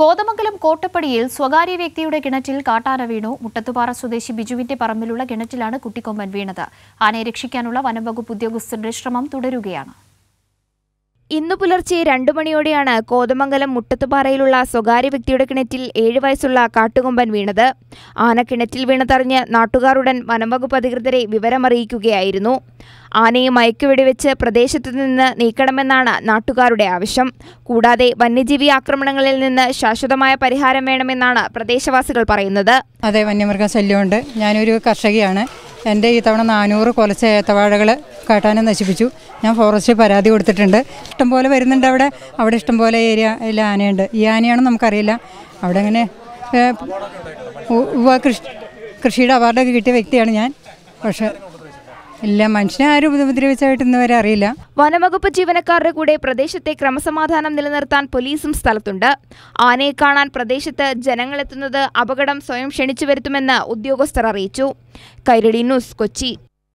കോതമംഗലം കോട്ടപ്പടിയിൽ സ്വകാര്യ വ്യക്തിയുടെ കിണറ്റിൽ കാട്ടാന വീണു മുട്ടത്തുപാറ സ്വദേശി ബിജുവിന്റെ പറമ്പിലുള്ള കിണറ്റിലാണ് കുട്ടിക്കൊമ്പൻ വീണത് ആനയെ രക്ഷിക്കാനുള്ള വനംവകുപ്പ് ഉദ്യോഗസ്ഥരുടെ ശ്രമം തുടരുകയാണ് ഇന്നു പുലർച്ചെ രണ്ടു മണിയോടെയാണ് കോതമംഗലം മുട്ടത്തുപാറയിലുള്ള സ്വകാര്യ വ്യക്തിയുടെ കിണറ്റിൽ ഏഴു വയസ്സുള്ള കാട്ടുകൊമ്പൻ വീണത് ആന കിണറ്റിൽ വീണതറിഞ്ഞ് നാട്ടുകാരുടൻ വനംവകുപ്പ് അധികൃതരെ വിവരമറിയിക്കുകയായിരുന്നു ആനയെ മയക്കുവെടിവെച്ച് പ്രദേശത്തു നിന്ന് നീക്കണമെന്നാണ് നാട്ടുകാരുടെ ആവശ്യം കൂടാതെ വന്യജീവി ആക്രമണങ്ങളിൽ നിന്ന് ശാശ്വതമായ പരിഹാരം വേണമെന്നാണ് പ്രദേശവാസികൾ പറയുന്നത് അതെ വന്യമൃഗശല്യമുണ്ട് ഞാനൊരു കർഷകിയാണ് എൻ്റെ ഈ തവണ നാനൂറ് കൊലച്ച ഏത്തവാഴകൾ കാട്ടാനെ നശിപ്പിച്ചു ഞാൻ ഫോറസ്റ്റിൽ പരാതി കൊടുത്തിട്ടുണ്ട് ഇഷ്ടംപോലെ വരുന്നുണ്ട് അവിടെ അവിടെ ഇഷ്ടംപോലെ ഏരിയ എല്ലാ ആനയുണ്ട് ഈ ആനയാണ് നമുക്കറിയില്ല അവിടെ അങ്ങനെ കൃഷി കൃഷിയുടെ അവാർഡൊക്കെ കിട്ടിയ വ്യക്തിയാണ് ഞാൻ പക്ഷേ ഇല്ല മനുഷ്യനെ ആരും ഉപദ്രവിച്ചായിട്ടൊന്നും വരെ അറിയില്ല വനവകുപ്പ് ജീവനക്കാരുടെ കൂടെ പ്രദേശത്തെ ക്രമസമാധാനം നിലനിർത്താൻ പോലീസും സ്ഥലത്തുണ്ട് ആനയെ കാണാൻ പ്രദേശത്ത് ജനങ്ങളെത്തുന്നത് അപകടം സ്വയം ക്ഷണിച്ചു വരുത്തുമെന്ന് ഉദ്യോഗസ്ഥർ അറിയിച്ചു കൈരളി ന്യൂസ് കൊച്ചി